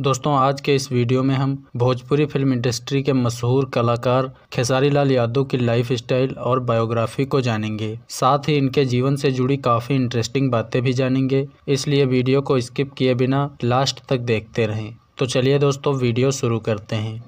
दोस्तों आज के इस वीडियो में हम भोजपुरी फिल्म इंडस्ट्री के मशहूर कलाकार खेसारी लाल यादव की लाइफ स्टाइल और बायोग्राफी को जानेंगे साथ ही इनके जीवन से जुड़ी काफ़ी इंटरेस्टिंग बातें भी जानेंगे इसलिए वीडियो को स्किप किए बिना लास्ट तक देखते रहें तो चलिए दोस्तों वीडियो शुरू करते हैं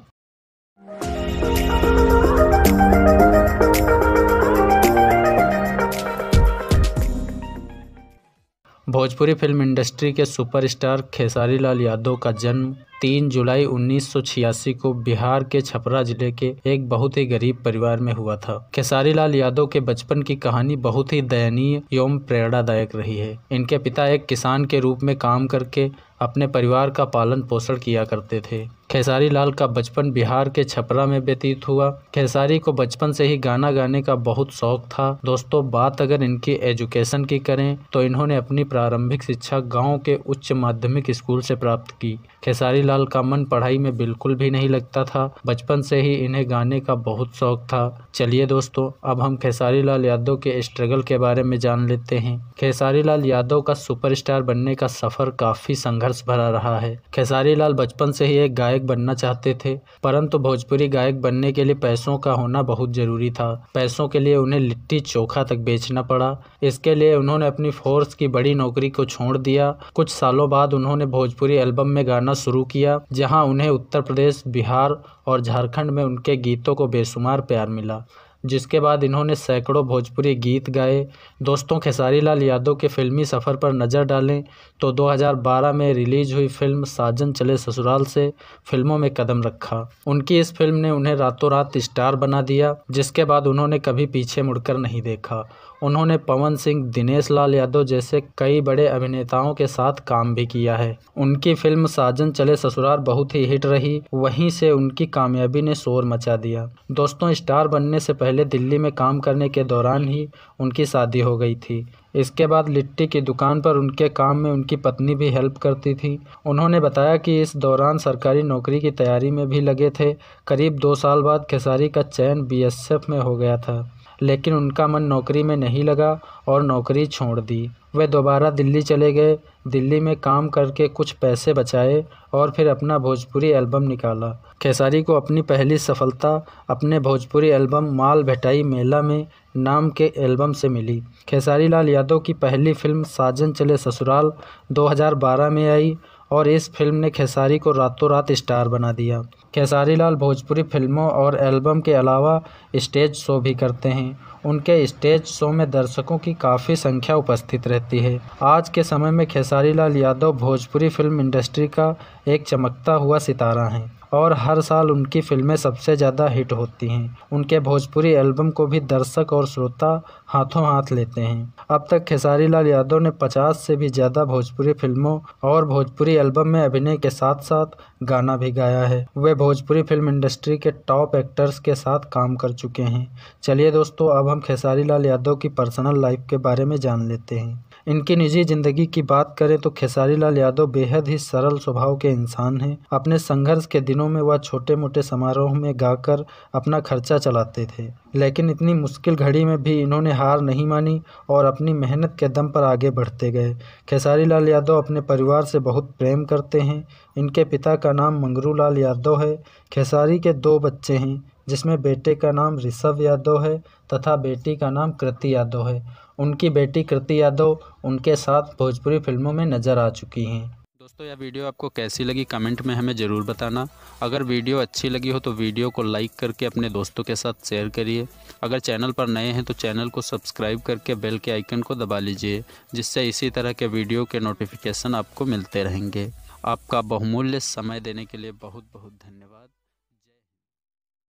भोजपुरी फिल्म इंडस्ट्री के सुपरस्टार खेसारी लाल यादव का जन्म तीन जुलाई उन्नीस सौ छियासी को बिहार के छपरा जिले के एक बहुत ही गरीब परिवार में हुआ था खेसारी लाल यादव के बचपन की कहानी बहुत ही दयनीय एवं प्रेरणादायक रही है इनके पिता एक किसान के रूप में काम करके अपने परिवार का पालन पोषण किया करते थे खेसारी लाल का बचपन बिहार के छपरा में व्यतीत हुआ खेसारी को बचपन से ही गाना गाने का बहुत शौक था दोस्तों बात अगर इनकी एजुकेशन की करें तो इन्होंने अपनी प्रारंभिक शिक्षा गांव के उच्च माध्यमिक स्कूल से प्राप्त की खेसारी लाल का मन पढ़ाई में बिल्कुल भी नहीं लगता था बचपन से ही इन्हें गाने का बहुत शौक था चलिए दोस्तों अब हम खेसारी लाल यादव के स्ट्रगल के बारे में जान लेते हैं खेसारी लाल यादव का सुपरस्टार बनने का सफर काफी संघर्ष भरा रहा है खेसारी लाल बचपन से ही एक गायक बनना चाहते थे परंतु भोजपुरी गायक बनने के लिए पैसों का होना बहुत जरूरी था पैसों के लिए उन्हें लिट्टी चोखा तक बेचना पड़ा इसके लिए उन्होंने अपनी फोर्स की बड़ी नौकरी को छोड़ दिया कुछ सालों बाद उन्होंने भोजपुरी एल्बम में गाना शुरू किया किया जहां उन्हें उत्तर प्रदेश बिहार और झारखंड में उनके गीतों को बेशुमार प्यार मिला जिसके बाद इन्होंने सैकड़ों भोजपुरी गीत गाए दोस्तों खेसारी लाल यादव के फिल्मी सफ़र पर नज़र डालें तो 2012 में रिलीज़ हुई फिल्म साजन चले ससुराल से फिल्मों में कदम रखा उनकी इस फिल्म ने उन्हें रातों रात स्टार बना दिया जिसके बाद उन्होंने कभी पीछे मुड़कर नहीं देखा उन्होंने पवन सिंह दिनेश लाल यादव जैसे कई बड़े अभिनेताओं के साथ काम भी किया है उनकी फिल्म साजन चले ससुराल बहुत ही हिट रही वहीं से उनकी कामयाबी ने शोर मचा दिया दोस्तों स्टार बनने से पहले पहले दिल्ली में काम करने के दौरान ही उनकी शादी हो गई थी इसके बाद लिट्टी की दुकान पर उनके काम में उनकी पत्नी भी हेल्प करती थी उन्होंने बताया कि इस दौरान सरकारी नौकरी की तैयारी में भी लगे थे करीब दो साल बाद खेसारी का चयन बीएसएफ में हो गया था लेकिन उनका मन नौकरी में नहीं लगा और नौकरी छोड़ दी वे दोबारा दिल्ली चले गए दिल्ली में काम करके कुछ पैसे बचाए और फिर अपना भोजपुरी एल्बम निकाला खेसारी को अपनी पहली सफलता अपने भोजपुरी एल्बम माल भटाई मेला में नाम के एल्बम से मिली खेसारी लाल यादव की पहली फिल्म साजन चले ससुराल 2012 में आई और इस फिल्म ने खेसारी को रातों रात स्टार बना दिया खेसारी लाल भोजपुरी फिल्मों और एल्बम के अलावा स्टेज शो भी करते हैं उनके स्टेज शो में दर्शकों की काफ़ी संख्या उपस्थित रहती है आज के समय में खेसारी लाल यादव भोजपुरी फिल्म इंडस्ट्री का एक चमकता हुआ सितारा हैं और हर साल उनकी फ़िल्में सबसे ज़्यादा हिट होती हैं उनके भोजपुरी एल्बम को भी दर्शक और श्रोता हाथों हाथ लेते हैं अब तक खेसारी लाल यादव ने पचास से भी ज़्यादा भोजपुरी फिल्मों और भोजपुरी एल्बम में अभिनय के साथ साथ गाना भी गाया है वे भोजपुरी फिल्म इंडस्ट्री के टॉप एक्टर्स के साथ काम कर चुके हैं चलिए दोस्तों अब हम खेसारी लाल यादव की पर्सनल लाइफ के बारे में जान लेते हैं इनकी निजी जिंदगी की बात करें तो खेसारी लाल यादव बेहद ही सरल स्वभाव के इंसान हैं अपने संघर्ष के दिनों में वह छोटे मोटे समारोह में गाकर अपना खर्चा चलाते थे लेकिन इतनी मुश्किल घड़ी में भी इन्होंने हार नहीं मानी और अपनी मेहनत के दम पर आगे बढ़ते गए खेसारी लाल यादव अपने परिवार से बहुत प्रेम करते हैं इनके पिता का नाम मंगरू लाल यादव है खेसारी के दो बच्चे हैं जिसमें बेटे का नाम ऋषभ यादव है तथा बेटी का नाम कृति यादव है उनकी बेटी कृति यादव उनके साथ भोजपुरी फिल्मों में नज़र आ चुकी हैं दोस्तों यह वीडियो आपको कैसी लगी कमेंट में हमें ज़रूर बताना अगर वीडियो अच्छी लगी हो तो वीडियो को लाइक करके अपने दोस्तों के साथ शेयर करिए अगर चैनल पर नए हैं तो चैनल को सब्सक्राइब करके बेल के आइकन को दबा लीजिए जिससे इसी तरह के वीडियो के नोटिफिकेशन आपको मिलते रहेंगे आपका बहुमूल्य समय देने के लिए बहुत बहुत धन्यवाद